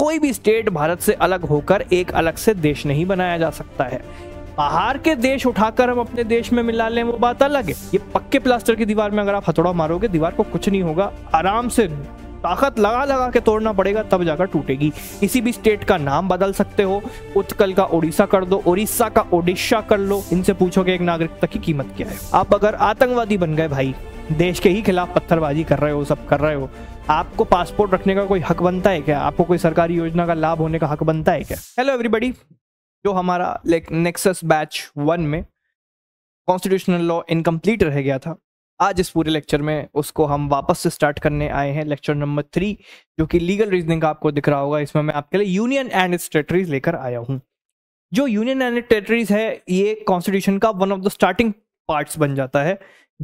कोई भी स्टेट भारत से अलग होकर एक अलग से देश नहीं बनाया जा सकता है बाहर के देश उठाकर हम अपने देश में मिला लें वो बात अलग है ये पक्के प्लास्टर की दीवार में अगर आप हथौड़ा मारोगे दीवार को कुछ नहीं होगा आराम से ताकत लगा लगा के तोड़ना पड़ेगा तब जाकर टूटेगी किसी भी स्टेट का नाम बदल सकते हो उत्कल का उड़ीसा कर दो उड़ीसा का ओडिशा कर लो इनसे कि एक नागरिकता की कीमत क्या है आप अगर आतंकवादी बन गए भाई देश के ही खिलाफ पत्थरबाजी कर रहे हो सब कर रहे हो आपको पासपोर्ट रखने का कोई हक बनता है क्या आपको कोई सरकारी योजना का लाभ होने का हक बनता है क्या हेलो एवरीबडी जो हमारा नेक्सस बैच वन में कॉन्स्टिट्यूशनल लॉ इनकम्प्लीट रह गया था आज इस पूरे लेक्चर में उसको हम वापस से स्टार्ट करने आए हैं लेक्चर नंबर थ्री जो कि लीगल रीजनिंग का आपको दिख रहा होगा इसमें मैं आपके लिए यूनियन एंड टेरेटरीज लेकर आया हूँ जो यूनियन एंड टेरेटरीज है ये कॉन्स्टिट्यूशन का one of the starting parts बन जाता है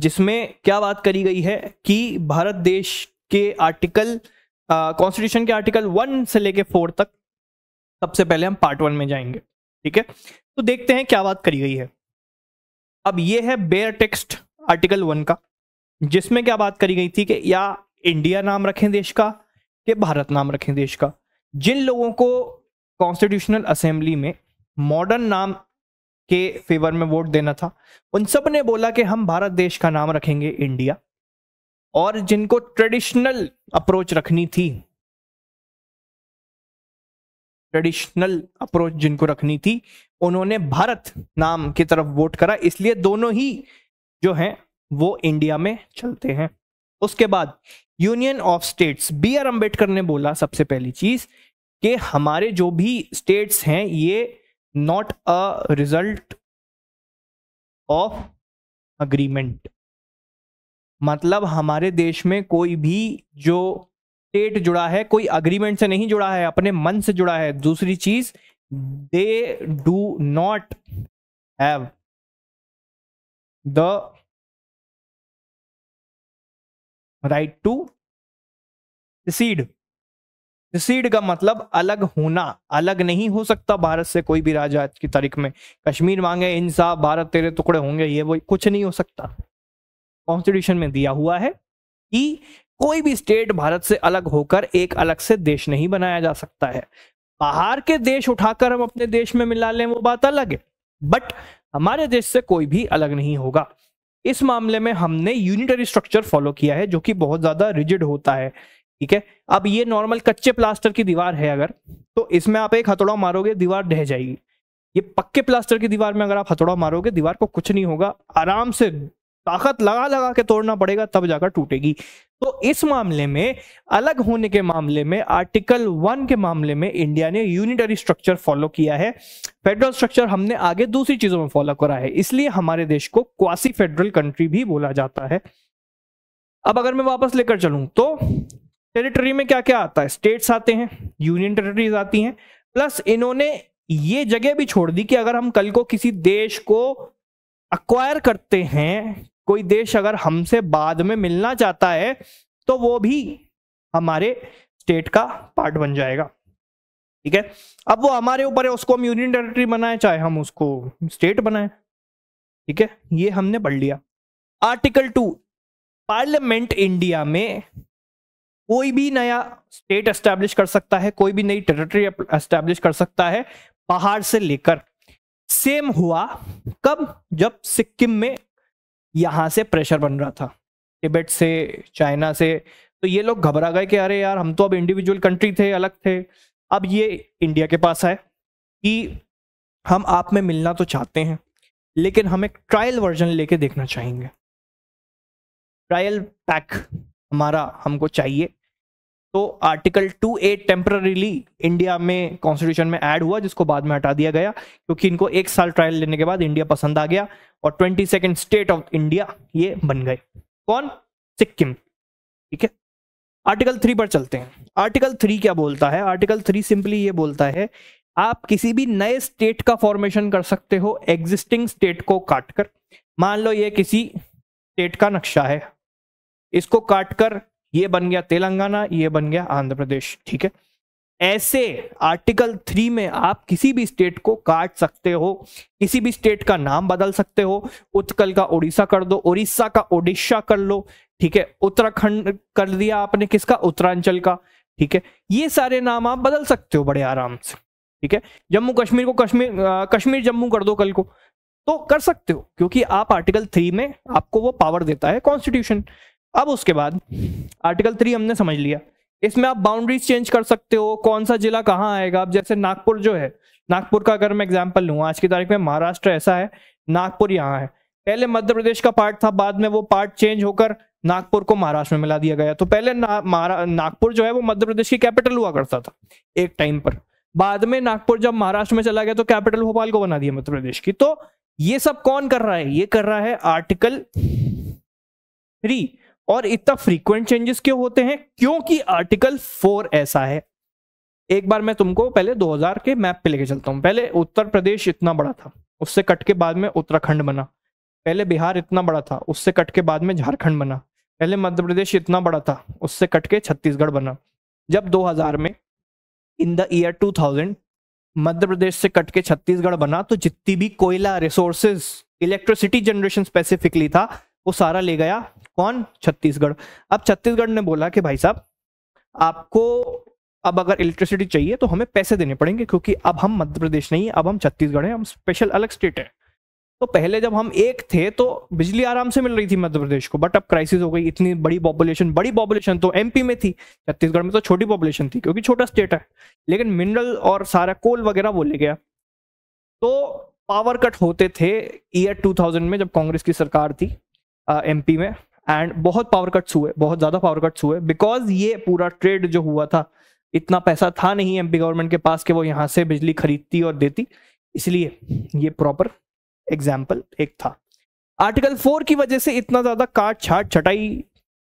जिसमें क्या बात करी गई है कि भारत देश के आर्टिकल कॉन्स्टिट्यूशन के आर्टिकल वन से लेके फोर तक सबसे पहले हम पार्ट वन में जाएंगे ठीक है तो देखते हैं क्या बात करी गई है अब ये है बेयर टेक्स्ट आर्टिकल वन का जिसमें क्या बात करी गई थी कि या इंडिया नाम रखें देश का कि भारत नाम रखें देश का जिन लोगों को कॉन्स्टिट्यूशनल असेंबली में मॉडर्न नाम के फेवर में वोट देना था उन सब ने बोला कि हम भारत देश का नाम रखेंगे इंडिया और जिनको ट्रेडिशनल अप्रोच रखनी थी ट्रेडिशनल अप्रोच जिनको रखनी थी उन्होंने भारत नाम की तरफ वोट करा इसलिए दोनों ही जो हैं वो इंडिया में चलते हैं उसके बाद union of states B R Ambedkar ने बोला सबसे पहली चीज कि हमारे जो भी स्टेट्स हैं ये not a result of agreement मतलब हमारे देश में कोई भी जो स्टेट जुड़ा है कोई अग्रीमेंट से नहीं जुड़ा है अपने मन से जुड़ा है दूसरी चीज they do not have the right to secede secede का मतलब अलग होना अलग नहीं हो सकता भारत से कोई भी राजा आज की तारीख में कश्मीर मांगे इंसाफ भारत तेरे टुकड़े होंगे ये वो कुछ नहीं हो सकता कॉन्स्टिट्यूशन में दिया हुआ है कि कोई भी स्टेट भारत से अलग होकर एक अलग से देश नहीं बनाया जा सकता है बाहर के देश उठाकर हम अपने देश में मिला लें वो बात अलग है बट हमारे देश से कोई भी अलग नहीं होगा इस मामले में हमने यूनिटरी स्ट्रक्चर फॉलो किया है जो कि बहुत ज्यादा रिजिड होता है ठीक है अब ये नॉर्मल कच्चे प्लास्टर की दीवार है अगर तो इसमें आप एक हथौड़ा मारोगे दीवार ढह जाएगी ये पक्के प्लास्टर की दीवार में अगर आप हथौड़ा मारोगे दीवार को कुछ नहीं होगा आराम से ताकत लगा लगा के तोड़ना पड़ेगा तब जाकर टूटेगी तो इस मामले में अलग होने के मामले में आर्टिकल वन के मामले में इंडिया ने यूनिटरी स्ट्रक्चर फॉलो किया है फेडरल स्ट्रक्चर हमने आगे दूसरी चीजों में फॉलो करा है इसलिए हमारे देश को क्वासी फेडरल कंट्री भी बोला जाता है अब अगर मैं वापस लेकर चलूं तो टेरिटरी में क्या क्या आता है स्टेट्स आते हैं यूनियन टेरिटरीज आती हैं प्लस इन्होंने ये जगह भी छोड़ दी कि अगर हम कल को किसी देश को अक्वायर करते हैं कोई देश अगर हमसे बाद में मिलना चाहता है तो वो भी हमारे स्टेट का पार्ट बन जाएगा ठीक है अब वो हमारे ऊपर है उसको हम यूनियन टेरिटरी बनाए चाहे हम उसको स्टेट बनाए ठीक है ये हमने पढ़ लिया आर्टिकल टू पार्लियामेंट इंडिया में कोई भी नया स्टेट एस्टेब्लिश कर सकता है कोई भी नई टेरिटरी एस्टेब्लिश कर सकता है बाहर से लेकर सेम हुआ कब जब सिक्किम में यहाँ से प्रेशर बन रहा था टिबेट से चाइना से तो ये लोग घबरा गए कि अरे यार हम तो अब इंडिविजुअल कंट्री थे अलग थे अब ये इंडिया के पास आए कि हम आप में मिलना तो चाहते हैं लेकिन हम एक ट्रायल वर्जन लेके देखना चाहेंगे ट्रायल पैक हमारा हमको चाहिए तो आर्टिकल 2A टेम्पररीली इंडिया में कॉन्स्टिट्यूशन में ऐड हुआ जिसको बाद में हटा दिया गया क्योंकि इनको एक साल ट्रायल लेने के बाद इंडिया पसंद आ गया और twenty second state of India ये बन गए कौन सिक्किम ठीक है आर्टिकल थ्री पर चलते हैं आर्टिकल थ्री क्या बोलता है आर्टिकल थ्री सिंपली ये बोलता है आप किसी भी नए स्टेट का फॉर्मेशन कर सकते हो एग्जिस्टिंग स्टेट को काटकर मान लो ये किसी स्टेट का नक्शा है इसको काटकर ये बन गया तेलंगाना ये बन गया आंध्र प्रदेश ठीक है ऐसे आर्टिकल थ्री में आप किसी भी स्टेट को काट सकते हो किसी भी स्टेट का नाम बदल सकते हो उत्कल का उड़ीसा कर दो उड़ीसा का ओडिशा कर लो ठीक है उत्तराखंड कर दिया आपने किसका उत्तरांचल का ठीक है ये सारे नाम आप बदल सकते हो बड़े आराम से ठीक है जम्मू कश्मीर को कश्मीर कश्मीर जम्मू कर दो कल को तो कर सकते हो क्योंकि आप आर्टिकल थ्री में आपको वो पावर देता है कॉन्स्टिट्यूशन अब उसके बाद आर्टिकल थ्री हमने समझ लिया इसमें आप बाउंड्रीज चेंज कर सकते हो कौन सा जिला कहाँ आएगा अब जैसे नागपुर जो है नागपुर का अगर मैं एग्जाम्पल लूँ आज की तारीख में महाराष्ट्र ऐसा है नागपुर यहाँ है पहले मध्य प्रदेश का पार्ट था बाद में वो पार्ट चेंज होकर नागपुर को महाराष्ट्र में मिला दिया गया तो पहले ना, नागपुर जो है वो मध्य प्रदेश की कैपिटल हुआ करता था एक टाइम पर बाद में नागपुर जब महाराष्ट्र में चला गया तो कैपिटल भोपाल को बना दिया मध्य प्रदेश की तो ये सब कौन कर रहा है ये कर रहा है आर्टिकल थ्री और इतना फ्रीक्वेंट चेंजेस क्यों होते हैं क्योंकि आर्टिकल फोर ऐसा है एक बार मैं तुमको पहले 2000 के मैप पे लेके चलता हूँ पहले उत्तर प्रदेश इतना बड़ा था उससे कट के बाद में उत्तराखंड बना पहले बिहार इतना बड़ा था उससे कट के बाद में झारखंड बना पहले मध्य प्रदेश इतना बड़ा था उससे कट के छत्तीसगढ़ बना जब 2000 में इन द ईयर 2000 मध्य प्रदेश से कट के छत्तीसगढ़ बना तो जितनी भी कोयला रिसोर्सेज इलेक्ट्रिसिटी जनरेशन स्पेसिफिकली था वो सारा ले गया कौन छत्तीसगढ़ अब छत्तीसगढ़ ने बोला कि भाई साहब आपको अब अगर इलेक्ट्रिसिटी चाहिए तो हमें पैसे देने पड़ेंगे क्योंकि अब हम मध्य प्रदेश नहीं है अब हम छत्तीसगढ़ हैं हम स्पेशल अलग स्टेट हैं तो पहले जब हम एक थे तो बिजली आराम से मिल रही थी मध्य प्रदेश को बट अब क्राइसिस हो गई इतनी बड़ी पॉपुलेशन बड़ी पॉपुलेशन तो एमपी में थी छत्तीसगढ़ में तो छोटी पॉपुलेशन थी क्योंकि छोटा स्टेट है लेकिन मिनरल और सारा कोल वगैरह वो ले गया तो पावर कट होते थे ईयर 2000 में जब कांग्रेस की सरकार थी एमपी में एंड बहुत पावर कट्स हुए बहुत ज्यादा पावर कट्स हुए बिकॉज ये पूरा ट्रेड जो हुआ था इतना पैसा था नहीं एमपी गवर्नमेंट के पास कि वो यहाँ से बिजली खरीदती और देती इसलिए ये प्रॉपर एग्जाम्पल एक था आर्टिकल फोर की वजह से इतना ज्यादा काट छाट छटाई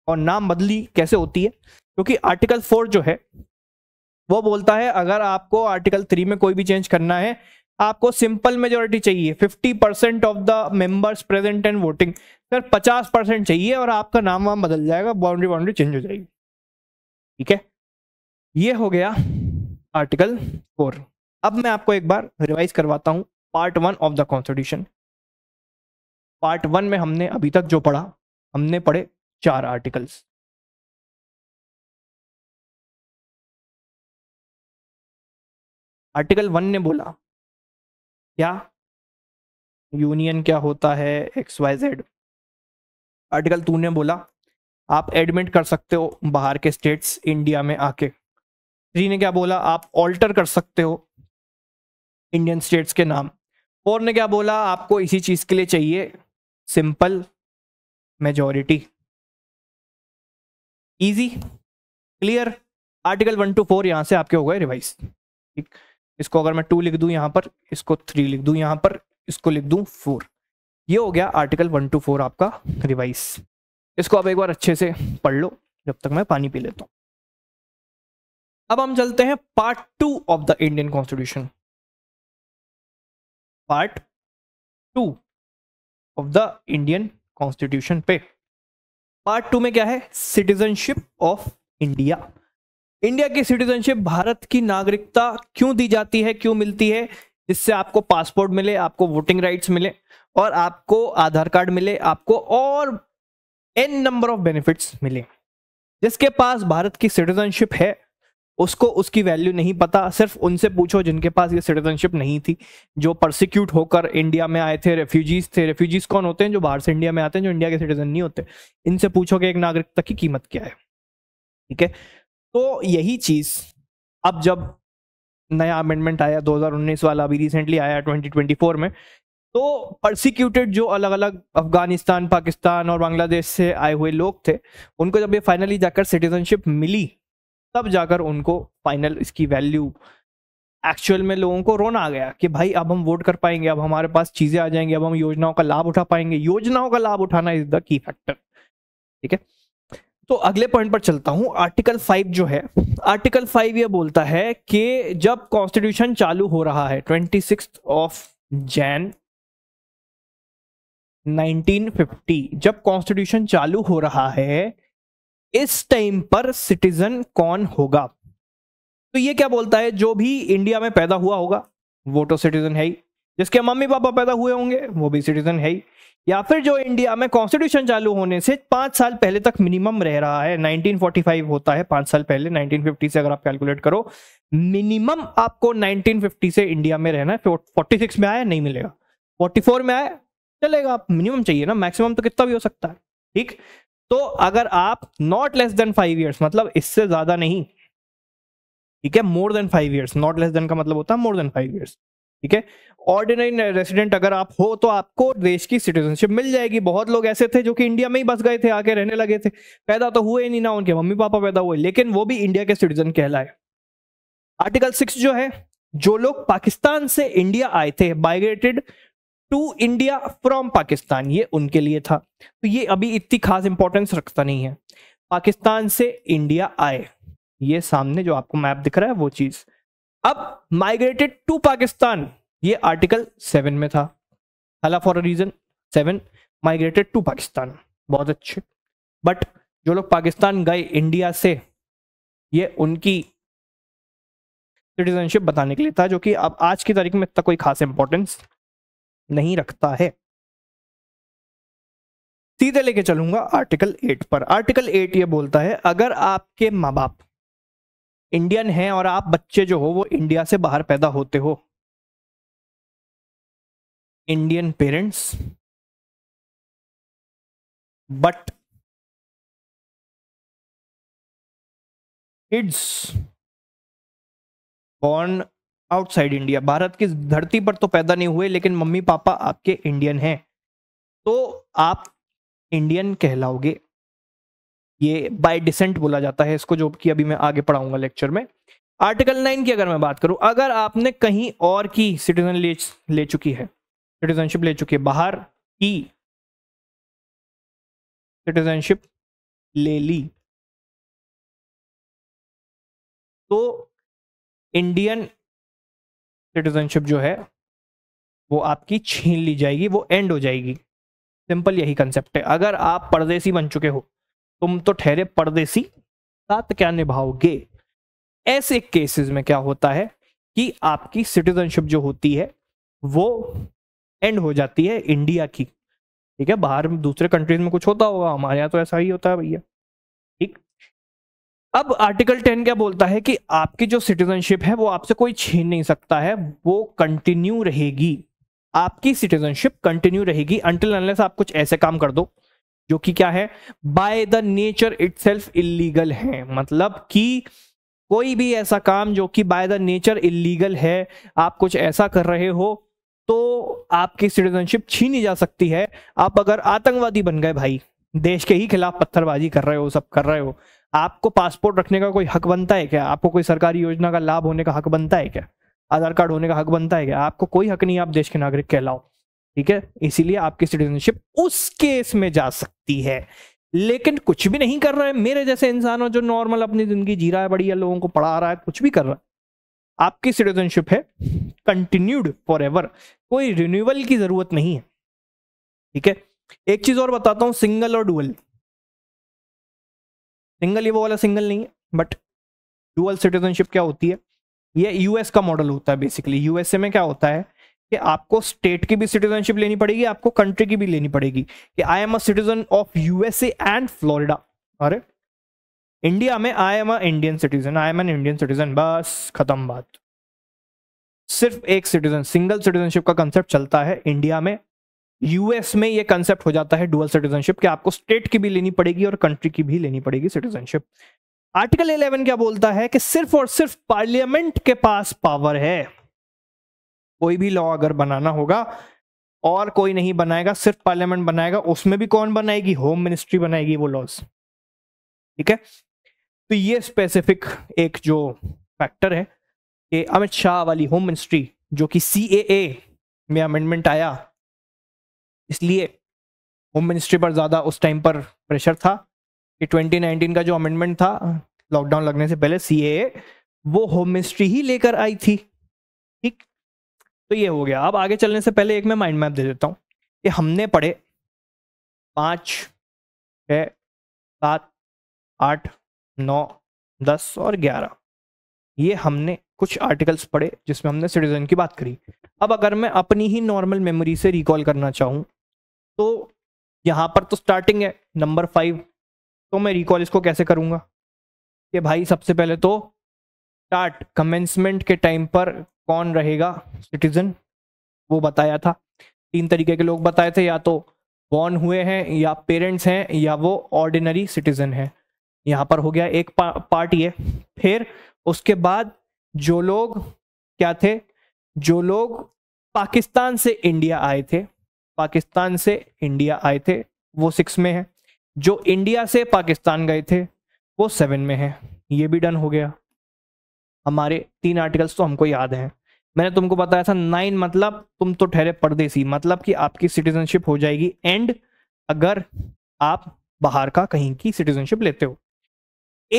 और नाम बदली कैसे होती है क्योंकि आर्टिकल फोर जो है वो बोलता है अगर आपको आर्टिकल थ्री में कोई भी चेंज करना है आपको सिंपल मेजोरिटी चाहिए 50 percent of the members present and voting sir 50 percent चाहिए और आपका नाम वाम बदल जाएगा बाउंड्री बाउंड्री चेंज हो जाएगी ठीक है ये हो गया आर्टिकल फोर अब मैं आपको एक बार रिवाइज करवाता हूँ part one of the constitution part one में हमने अभी तक जो पढ़ा हमने पढ़े चार आर्टिकल्स आर्टिकल वन ने बोला क्या यूनियन क्या होता है X Y Z article two ने बोला आप एडमिट कर सकते हो बाहर के स्टेट्स इंडिया में आके थ्री ने क्या बोला आप ऑल्टर कर सकते हो इंडियन स्टेट्स के नाम फोर ने क्या बोला आपको इसी चीज के लिए चाहिए simple majority easy clear article one two four यहां से आपके हो गए रिवाइज ठीक इसको अगर मैं टू लिख दूं यहां पर इसको थ्री लिख दूं यहां पर इसको लिख दूं फोर ये हो गया आर्टिकल वन टू फोर आपका रिवाइज इसको आप एक बार अच्छे से पढ़ लो जब तक मैं पानी पी लेता हूं अब हम चलते हैं part two of the Indian constitution part two of the Indian constitution पे पार्ट टू में क्या है सिटीजनशिप ऑफ इंडिया इंडिया की सिटीजनशिप भारत की नागरिकता क्यों दी जाती है क्यों मिलती है जिससे आपको पासपोर्ट मिले आपको वोटिंग राइट्स मिले और आपको आधार कार्ड मिले आपको और एन नंबर ऑफ बेनिफिट्स मिले जिसके पास भारत की सिटीजनशिप है उसको उसकी वैल्यू नहीं पता सिर्फ उनसे पूछो जिनके पास ये सिटीजनशिप नहीं थी जो प्रोसिक्यूट होकर इंडिया में आए थे रेफ्यूजीज थे रेफ्यूजीज कौन होते हैं जो बाहर से इंडिया में आते हैं जो इंडिया के सिटीजन नहीं होते इनसे पूछो कि एक नागरिकता की कीमत क्या है ठीक है तो यही चीज़ अब जब नया अमेंडमेंट आया 2019 वाला अभी रिसेंटली आया 2024 में तो प्रोसिक्यूटेड जो अलग अलग अफगानिस्तान पाकिस्तान और बांग्लादेश से आए हुए लोग थे उनको जब ये फाइनली जाकर सिटीजनशिप मिली तब जाकर उनको फाइनल इसकी वैल्यू एक्चुअल में लोगों को रोना आ गया कि भाई अब हम वोट कर पाएंगे अब हमारे पास चीज़ें आ जाएंगी अब हम योजनाओं का लाभ उठा पाएंगे योजनाओं का लाभ उठाना इज द की फैक्टर ठीक है तो अगले पॉइंट पर चलता हूं आर्टिकल फाइव जो है आर्टिकल फाइव ये बोलता है कि जब कॉन्स्टिट्यूशन चालू हो रहा है ट्वेंटी ऑफ जैन 1950 जब कॉन्स्टिट्यूशन चालू हो रहा है इस टाइम पर सिटीजन कौन होगा तो ये क्या बोलता है जो भी इंडिया में पैदा हुआ होगा वो तो सिटीजन है ही जिसके मम्मी पापा पैदा हुए होंगे वो भी सिटीजन है ही या फिर जो इंडिया में कॉन्स्टिट्यूशन चालू होने से पांच साल पहले तक मिनिमम रह रहा है 1945 होता है पांच साल पहले 1950 से अगर आप कैलकुलेट करो मिनिमम आपको 1950 से इंडिया में रहना है 46 में आया नहीं मिलेगा 44 में आया चलेगा आप मिनिमम चाहिए ना मैक्सिमम तो कितना भी हो सकता है ठीक तो अगर आप not less than five years मतलब इससे ज्यादा नहीं ठीक है more than five years not less than का मतलब होता है मोर देन फाइव ईयर्स ठीक है ऑर्डिनरी रेसिडेंट अगर आप हो तो आपको देश की सिटीजनशिप मिल जाएगी बहुत लोग ऐसे थे जो कि इंडिया में ही बस गए थे आके रहने लगे थे पैदा तो हुए नहीं ना उनके मम्मी पापा पैदा हुए लेकिन वो भी इंडिया के सिटीजन कहलाए आर्टिकल सिक्स जो है जो लोग पाकिस्तान से इंडिया आए थे migrated to India from Pakistan ये उनके लिए था तो ये अभी इतनी खास इंपॉर्टेंस रखता नहीं है पाकिस्तान से इंडिया आए ये सामने जो आपको मैप दिख रहा है वो चीज़ अब माइग्रेटेड टू पाकिस्तान ये आर्टिकल सेवन में था हला for a reason seven migrated to Pakistan बहुत अच्छे बट जो लोग पाकिस्तान गए इंडिया से ये उनकी सिटीजनशिप बताने के लिए था जो कि अब आज की तारीख में इतना कोई खास इंपॉर्टेंस नहीं रखता है सीधे लेके चलूंगा आर्टिकल एट पर आर्टिकल एट ये बोलता है अगर आपके माँ बाप इंडियन हैं और आप बच्चे जो हो वो इंडिया से बाहर पैदा होते हो Indian parents but kids born outside India Bharat की धरती पर तो पैदा नहीं हुए लेकिन मम्मी पापा आपके इंडियन हैं तो आप इंडियन कहलाओगे ये बाय डिसेंट बोला जाता है इसको जो कि अभी मैं आगे पढ़ाऊंगा लेक्चर में आर्टिकल नाइन की अगर मैं बात करूं अगर आपने कहीं और की सिटीजन ले, ले चुकी है सिटीजनशिप ले चुकी है बाहर की सिटीजनशिप ले ली तो इंडियन सिटीजनशिप जो है वो आपकी छीन ली जाएगी वो एंड हो जाएगी सिंपल यही कंसेप्ट है अगर आप परदेसी बन चुके हो तुम तो ठहरे परदेसी साथ क्या निभाओगे ऐसे केसेस में क्या होता है कि आपकी सिटीजनशिप जो होती है वो एंड हो जाती है इंडिया की ठीक है बाहर दूसरे कंट्रीज में कुछ होता होगा हमारे यहाँ तो ऐसा ही होता है भैया ठीक अब आर्टिकल टेन क्या बोलता है कि आपकी जो सिटीजनशिप है वो आपसे कोई छीन नहीं सकता है वो कंटिन्यू रहेगी आपकी सिटीजनशिप कंटिन्यू रहेगी अंटिल अनलेस आप कुछ ऐसे काम कर दो जो कि क्या है by the nature itself illegal है मतलब कि कोई भी ऐसा काम जो कि बाय द नेचर इलीगल है आप कुछ ऐसा कर रहे हो तो आपकी सिटीजनशिप छीनी जा सकती है आप अगर आतंकवादी बन गए भाई देश के ही खिलाफ पत्थरबाजी कर रहे हो सब कर रहे हो आपको पासपोर्ट रखने का कोई हक बनता है क्या आपको कोई सरकारी योजना का लाभ होने का हक बनता है क्या आधार कार्ड होने का हक बनता है क्या आपको कोई हक नहीं आप देश के नागरिक कहलाओ ठीक है इसीलिए आपकी सिटीजनशिप उस केस में जा सकती है लेकिन कुछ भी नहीं कर रहा है मेरे जैसे इंसान जो नॉर्मल अपनी जिंदगी जी रहा है बढ़िया लोगों को पढ़ा रहा है कुछ भी कर रहा है आपकी सिटीजनशिप है कंटिन्यूड फॉर एवर कोई रिन्यूअल की जरूरत नहीं है ठीक है एक चीज और बताता हूं सिंगल और डुअल सिंगल ये वो वाला सिंगल नहीं है बट डुअल सिटीजनशिप क्या होती है ये यूएस का मॉडल होता है बेसिकली यूएसए में क्या होता है कि आपको स्टेट की भी सिटीजनशिप लेनी पड़ेगी आपको कंट्री की भी लेनी पड़ेगी कि I am a citizen of USA and Florida अरे इंडिया में I am a Indian citizen I am an Indian citizen बस खत्म बात सिर्फ एक सिटीजन सिंगल सिटीजनशिप का कंसेप्ट चलता है इंडिया में यूएस में ये कंसेप्ट हो जाता है डुअल सिटीजनशिप कि आपको स्टेट की भी लेनी पड़ेगी और कंट्री की भी लेनी पड़ेगी सिटीजनशिप आर्टिकल 11 क्या बोलता है कि सिर्फ और सिर्फ पार्लियामेंट के पास पावर है कोई भी लॉ अगर बनाना होगा और कोई नहीं बनाएगा सिर्फ पार्लियामेंट बनाएगा उसमें भी कौन बनाएगी होम मिनिस्ट्री बनाएगी वो लॉज ठीक है तो ये स्पेसिफिक एक जो फैक्टर है कि अमित शाह वाली होम मिनिस्ट्री जो कि सी में अमेंडमेंट आया इसलिए होम मिनिस्ट्री पर ज़्यादा उस टाइम पर प्रेशर था कि 2019 का जो अमेंडमेंट था लॉकडाउन लगने से पहले सी वो होम मिनिस्ट्री ही लेकर आई थी तो ये हो गया अब आगे चलने से पहले एक मैं माइंड मैप दे देता हूँ कि हमने पढ़े पाँच छ सात आठ नौ दस और ग्यारह ये हमने कुछ आर्टिकल्स पढ़े जिसमें हमने सिटीजन की बात करी अब अगर मैं अपनी ही नॉर्मल मेमोरी से रिकॉल करना चाहूँ तो यहाँ पर तो स्टार्टिंग है नंबर फाइव तो मैं रिकॉल इसको कैसे करूँगा कि भाई सबसे पहले तो स्टार्ट कमेंसमेंट के टाइम पर कौन रहेगा सिटीजन वो बताया था तीन तरीके के लोग बताए थे या तो बॉर्न हुए हैं या पेरेंट्स हैं या वो ऑर्डिनरी सिटीजन है यहाँ पर हो गया एक पा, पार्ट ये फिर उसके बाद जो लोग क्या थे जो लोग पाकिस्तान से इंडिया आए थे पाकिस्तान से इंडिया आए थे वो सिक्स में है जो इंडिया से पाकिस्तान गए थे वो सेवन में है ये भी डन हो गया हमारे तीन आर्टिकल्स तो हमको याद हैं मैंने तुमको बताया था नाइन मतलब तुम तो ठहरे परदेसी मतलब कि आपकी सिटीजनशिप हो जाएगी एंड अगर आप बाहर का कहीं की सिटीजनशिप लेते हो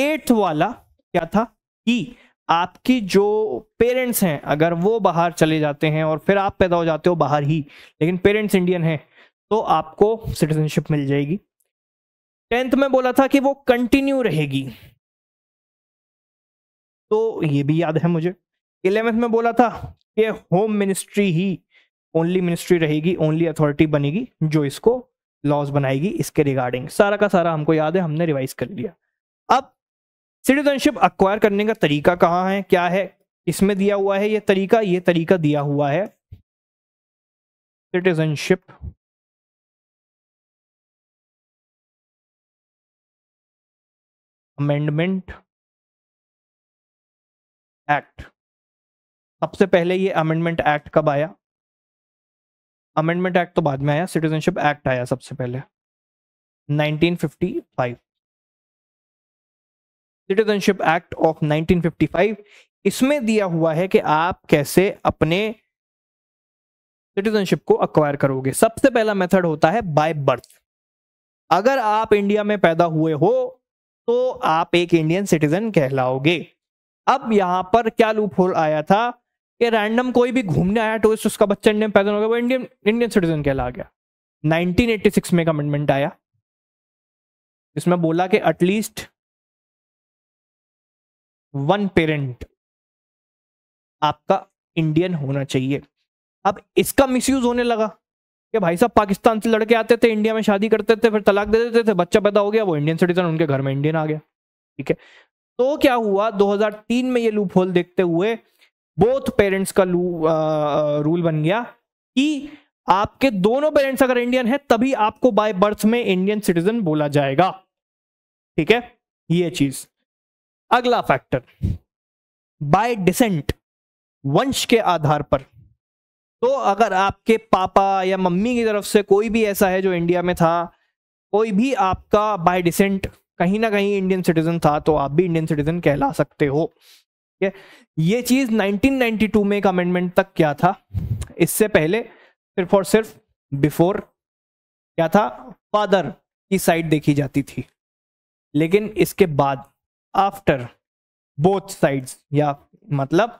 एट्थ वाला क्या था कि आपकी जो पेरेंट्स हैं अगर वो बाहर चले जाते हैं और फिर आप पैदा हो जाते हो बाहर ही लेकिन पेरेंट्स इंडियन हैं तो आपको सिटीजनशिप मिल जाएगी टेंथ में बोला था कि वो कंटिन्यू रहेगी तो ये भी याद है मुझे इलेवेंथ में बोला था कि होम मिनिस्ट्री ही ओनली मिनिस्ट्री रहेगी ओनली अथॉरिटी बनेगी जो इसको लॉज बनाएगी इसके रिगार्डिंग सारा का सारा हमको याद है हमने रिवाइज कर लिया अब सिटीजनशिप अक्वायर करने का तरीका कहाँ है क्या है इसमें दिया हुआ है ये तरीका ये तरीका दिया हुआ है सिटीजनशिप अमेंडमेंट एक्ट सबसे पहले ये अमेंडमेंट एक्ट कब आया अमेंडमेंट एक्ट तो बाद में आया सिटीजनशिप एक्ट आया सबसे पहले 1955 सिटीजनशिप एक्ट ऑफ 1955 इसमें दिया हुआ है कि आप कैसे अपने सिटीजनशिप को अक्वायर करोगे सबसे पहला मेथड होता है बाय बर्थ अगर आप इंडिया में पैदा हुए हो तो आप एक इंडियन सिटीजन कहलाओगे अब यहाँ पर क्या लूप होल आया था कि रैंडम कोई भी घूमने आया टूरिस्ट उसका बच्चा इंडियन पैदल हो गया वो इंडियन इंडियन सिटीजन कहला गया 1986 में अमेंडमेंट आया इसमें बोला कि एटलीस्ट वन पेरेंट आपका इंडियन होना चाहिए अब इसका मिसयूज होने लगा कि भाई साहब पाकिस्तान से लड़के आते थे इंडिया में शादी करते थे फिर तलाक दे देते थे बच्चा पैदा हो गया वो इंडियन सिटीजन उनके घर में इंडियन आ गया ठीक है तो क्या हुआ 2003 में ये लूप होल देखते हुए बोथ पेरेंट्स का लू रूल बन गया कि आपके दोनों पेरेंट्स अगर इंडियन है तभी आपको बाय बर्थ में इंडियन सिटीजन बोला जाएगा ठीक है ये चीज अगला फैक्टर बाय डिसेंट वंश के आधार पर तो अगर आपके पापा या मम्मी की तरफ से कोई भी ऐसा है जो इंडिया में था कोई भी आपका बाय डिसेंट कहीं ना कहीं इंडियन सिटीजन था तो आप भी इंडियन सिटीजन कहला सकते हो ठीक है ये चीज 1992 में एक अमेंडमेंट तक क्या था इससे पहले सिर्फ और सिर्फ बिफोर क्या था फादर की साइड देखी जाती थी लेकिन इसके बाद आफ्टर बोथ साइड्स या मतलब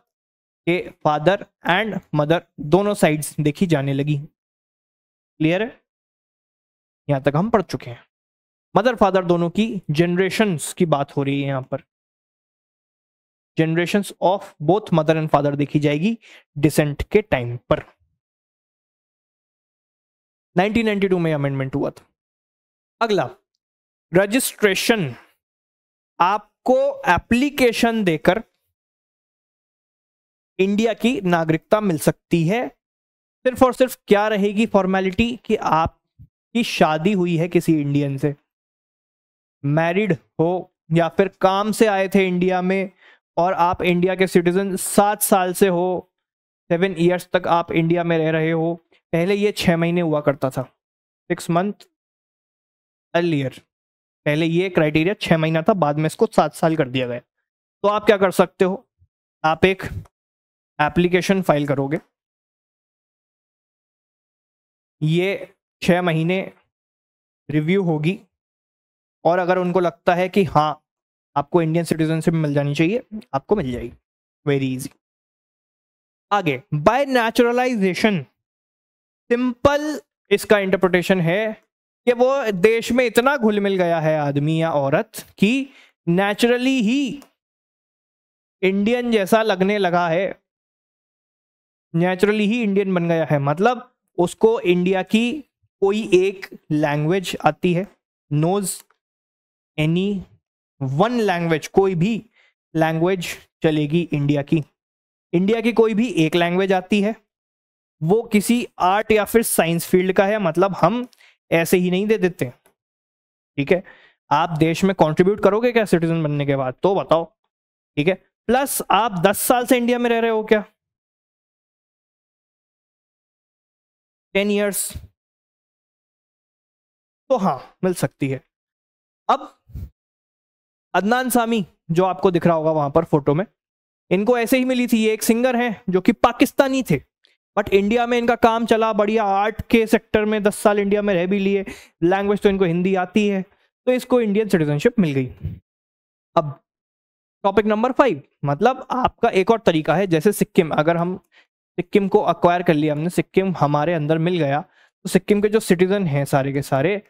के फादर एंड मदर दोनों साइड्स देखी जाने लगी क्लियर है यहां तक हम पढ़ चुके हैं मदर फादर दोनों की जनरेशन की बात हो रही है यहाँ पर generation of both mother and father देखी जाएगी डिसेंट के टाइम पर 1992 में अमेंडमेंट हुआ था अगला रजिस्ट्रेशन आपको एप्लीकेशन देकर इंडिया की नागरिकता मिल सकती है सिर्फ और सिर्फ क्या रहेगी फॉर्मेलिटी कि आपकी शादी हुई है किसी इंडियन से मैरिड हो या फिर काम से आए थे इंडिया में और आप इंडिया के सिटीजन सात साल से हो सेवन ईयर्स तक आप इंडिया में रह रहे हो पहले ये छः महीने हुआ करता था सिक्स मंथ ईयर पहले ये क्राइटेरिया छः महीना था बाद में इसको सात साल कर दिया गया तो आप क्या कर सकते हो आप एक एप्लीकेशन फाइल करोगे ये छः महीने रिव्यू होगी और अगर उनको लगता है कि हाँ आपको इंडियन सिटीजनशिप मिल जानी चाहिए आपको मिल जाएगी वेरी इजी आगे बाय नेचुरलाइजेशन सिंपल इसका इंटरप्रिटेशन है कि वो देश में इतना घुल मिल गया है आदमी या औरत कि नेचुरली ही इंडियन जैसा लगने लगा है नेचुरली ही इंडियन बन गया है मतलब उसको इंडिया की कोई एक लैंग्वेज आती है नोज एनी वन लैंग्वेज कोई भी लैंग्वेज चलेगी इंडिया की इंडिया की कोई भी एक लैंग्वेज आती है वो किसी आर्ट या फिर साइंस फील्ड का है मतलब हम ऐसे ही नहीं दे देते ठीक है आप देश में कंट्रीब्यूट करोगे क्या सिटीजन बनने के बाद तो बताओ ठीक है प्लस आप 10 साल से इंडिया में रह रहे हो क्या 10 इयर्स तो हाँ मिल सकती है अब अदनान सामी जो आपको दिख रहा होगा वहां पर फोटो में इनको ऐसे ही मिली थी ये एक सिंगर हैं जो कि पाकिस्तानी थे बट इंडिया में इनका काम चला बढ़िया आर्ट के सेक्टर में दस साल इंडिया में रह भी लिए लैंग्वेज तो इनको हिंदी आती है तो इसको इंडियन सिटीजनशिप मिल गई अब टॉपिक नंबर फाइव मतलब आपका एक और तरीका है जैसे सिक्किम अगर हम सिक्किम को अक्वायर कर लिया हमने सिक्किम हमारे अंदर मिल गया तो सिक्किम के जो सिटीजन हैं सारे के सारे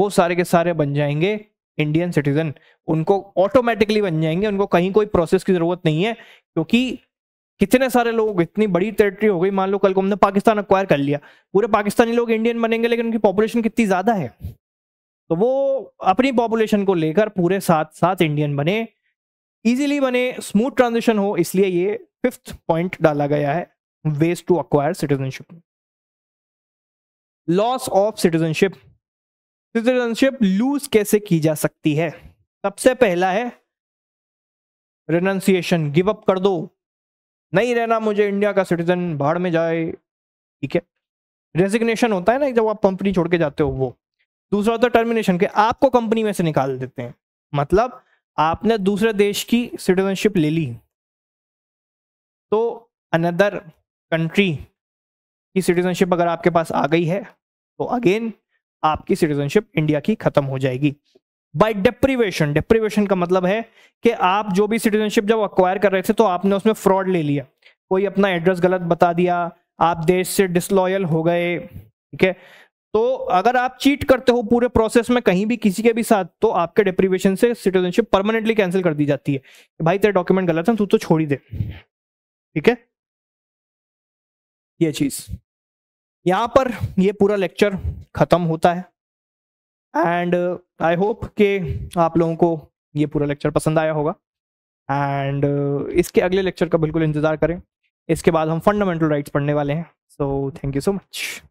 वो सारे के सारे बन जाएंगे इंडियन सिटीजन उनको ऑटोमेटिकली बन जाएंगे उनको कहीं कोई प्रोसेस की जरूरत नहीं है क्योंकि कितने सारे लोग इतनी बड़ी टेरिटरी हो गई मान लो कल को हमने पाकिस्तान अक्वायर कर लिया पूरे पाकिस्तानी लोग इंडियन बनेंगे लेकिन उनकी पॉपुलेशन कितनी ज्यादा है तो वो अपनी पॉपुलेशन को लेकर पूरे साथ साथ इंडियन बने इजीली बने स्मूथ ट्रांजिशन हो इसलिए ये फिफ्थ पॉइंट डाला गया है ways to acquire citizenship loss of citizenship citizenship lose कैसे की जा सकती है सबसे पहला है रेनाउंसिएशन गिव अप कर दो नहीं रहना मुझे इंडिया का सिटीजन बाहर में जाए ठीक है रेजिग्नेशन होता है ना जब आप कंपनी छोड़ के जाते हो वो दूसरा होता है टर्मिनेशन के आपको कंपनी में से निकाल देते हैं मतलब आपने दूसरे देश की सिटीजनशिप ले ली तो अनदर कंट्री की सिटीजनशिप अगर आपके पास आ गई है तो अगेन आपकी सिटीजनशिप इंडिया की खत्म हो जाएगी बाई डेप्रीवेशन डेप्रीवेशन का मतलब है कि आप जो भी सिटीजनशिप जब अक्वायर कर रहे थे तो आपने उसमें फ्रॉड ले लिया कोई अपना एड्रेस गलत बता दिया आप देश से डिसलॉयल हो गए ठीक है तो अगर आप चीट करते हो पूरे प्रोसेस में कहीं भी किसी के भी साथ तो आपके डिप्रीवेशन से सिटीजनशिप परमानेंटली कैंसिल कर दी जाती है भाई तेरे डॉक्यूमेंट गलत है तू तो छोड़ ही दे ठीक है ये चीज यहाँ पर ये पूरा लेक्चर ख़त्म होता है एंड आई होप कि आप लोगों को ये पूरा लेक्चर पसंद आया होगा एंड uh, इसके अगले लेक्चर का बिल्कुल इंतज़ार करें इसके बाद हम फंडामेंटल राइट्स पढ़ने वाले हैं so thank you so much